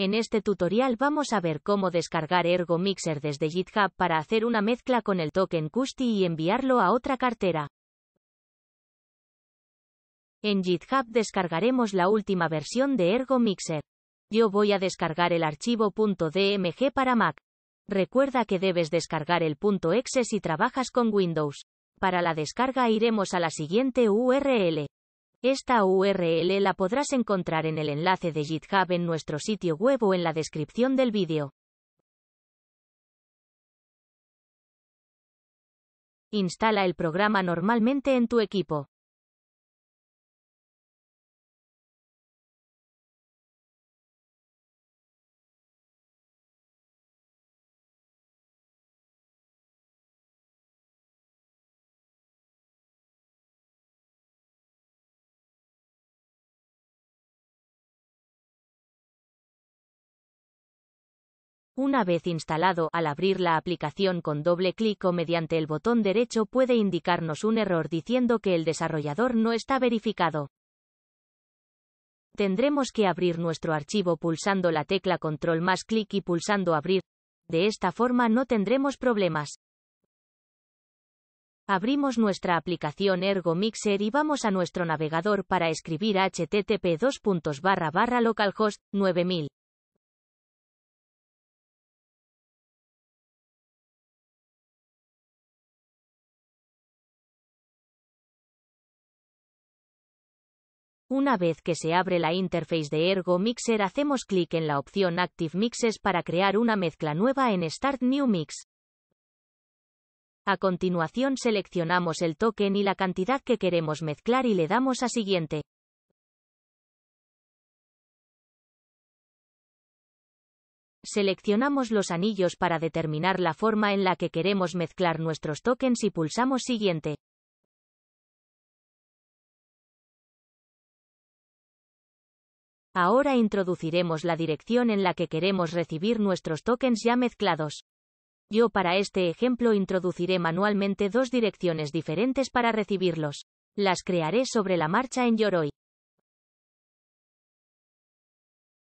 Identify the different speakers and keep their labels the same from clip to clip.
Speaker 1: En este tutorial vamos a ver cómo descargar Ergo Mixer desde GitHub para hacer una mezcla con el token Custy y enviarlo a otra cartera. En GitHub descargaremos la última versión de Ergo Mixer. Yo voy a descargar el archivo .dmg para Mac. Recuerda que debes descargar el .exe si trabajas con Windows. Para la descarga iremos a la siguiente URL. Esta URL la podrás encontrar en el enlace de GitHub en nuestro sitio web
Speaker 2: o en la descripción del vídeo. Instala el programa normalmente en tu equipo. Una vez instalado, al abrir la aplicación con doble
Speaker 1: clic o mediante el botón derecho puede indicarnos un error diciendo que el desarrollador no está verificado. Tendremos que abrir nuestro archivo pulsando la tecla control más clic y pulsando abrir. De esta forma no tendremos problemas. Abrimos nuestra aplicación Ergo Mixer y vamos a nuestro
Speaker 2: navegador para escribir http://localhost 9000. Una vez que se abre la interface de Ergo Mixer hacemos clic en la
Speaker 1: opción Active Mixes para crear una mezcla nueva en Start New Mix. A continuación seleccionamos el token y la cantidad que queremos mezclar y le damos
Speaker 2: a Siguiente. Seleccionamos los anillos para determinar la forma en la que queremos mezclar nuestros tokens y pulsamos Siguiente. Ahora introduciremos la dirección
Speaker 1: en la que queremos recibir nuestros tokens ya mezclados. Yo para este ejemplo introduciré manualmente dos direcciones diferentes para recibirlos. Las crearé sobre la marcha en Yoroi.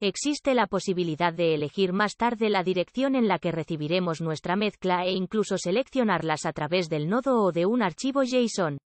Speaker 1: Existe la posibilidad de elegir más tarde la dirección en la que recibiremos nuestra mezcla e incluso seleccionarlas
Speaker 2: a través del nodo o de un archivo JSON.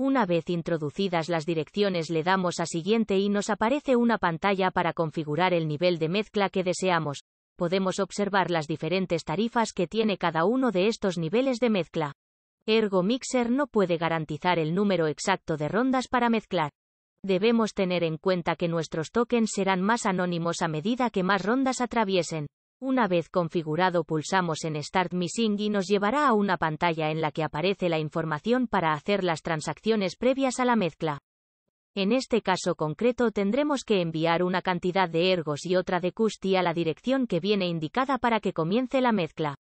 Speaker 2: Una vez introducidas las direcciones le damos a siguiente y nos aparece
Speaker 1: una pantalla para configurar el nivel de mezcla que deseamos. Podemos observar las diferentes tarifas que tiene cada uno de estos niveles de mezcla. Ergo Mixer no puede garantizar el número exacto de rondas para mezclar. Debemos tener en cuenta que nuestros tokens serán más anónimos a medida que más rondas atraviesen. Una vez configurado pulsamos en Start Missing y nos llevará a una pantalla en la que aparece la información para hacer las transacciones previas a la mezcla. En este caso concreto tendremos que enviar una cantidad de ergos y otra de custi a la dirección que viene indicada para que comience
Speaker 2: la mezcla.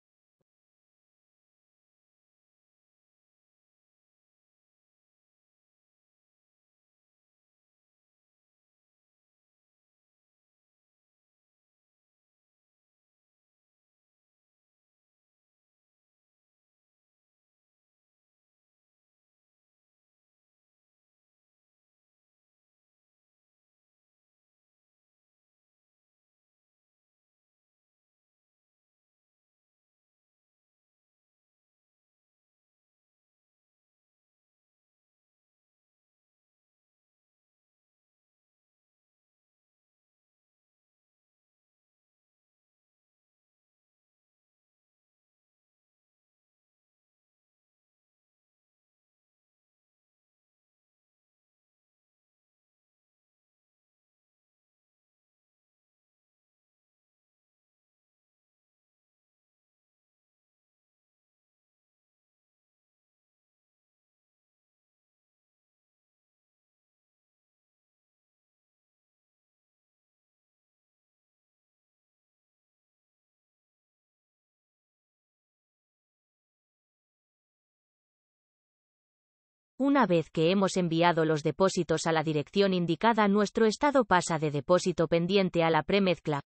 Speaker 2: Una vez que hemos enviado los depósitos a la dirección indicada, nuestro estado
Speaker 1: pasa de depósito pendiente a la premezcla.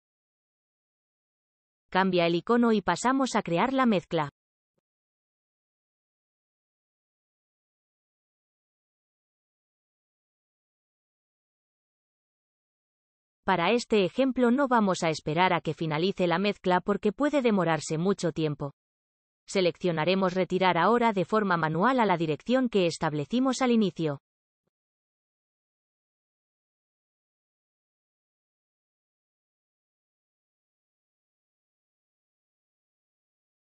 Speaker 1: Cambia el icono
Speaker 2: y pasamos a crear la mezcla. Para este ejemplo no vamos a esperar a que finalice la mezcla porque puede
Speaker 1: demorarse mucho tiempo seleccionaremos retirar ahora de forma manual a la dirección
Speaker 2: que establecimos al inicio.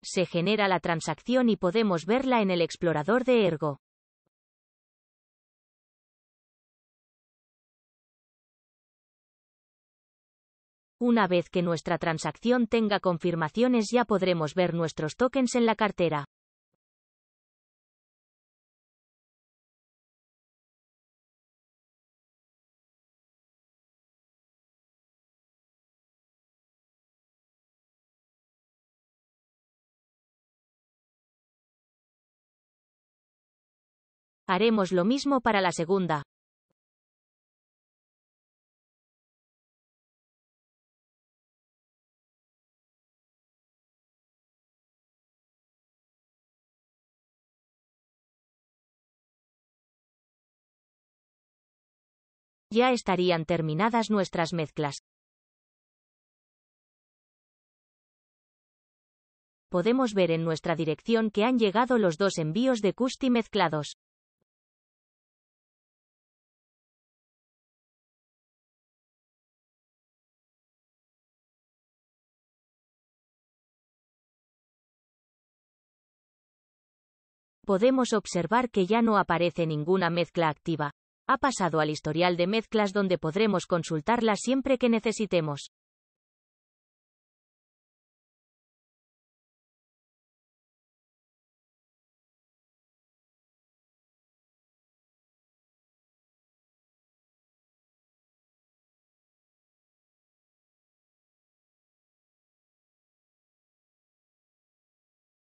Speaker 2: Se genera la transacción y podemos verla en el explorador de Ergo. Una vez que nuestra transacción tenga confirmaciones ya podremos ver nuestros tokens en la cartera. Haremos lo mismo para la segunda. ya estarían terminadas nuestras mezclas. Podemos ver en nuestra dirección que han llegado los dos envíos de Custi mezclados. Podemos observar que
Speaker 1: ya no aparece ninguna mezcla activa ha pasado al historial de mezclas donde podremos
Speaker 2: consultarla siempre que necesitemos.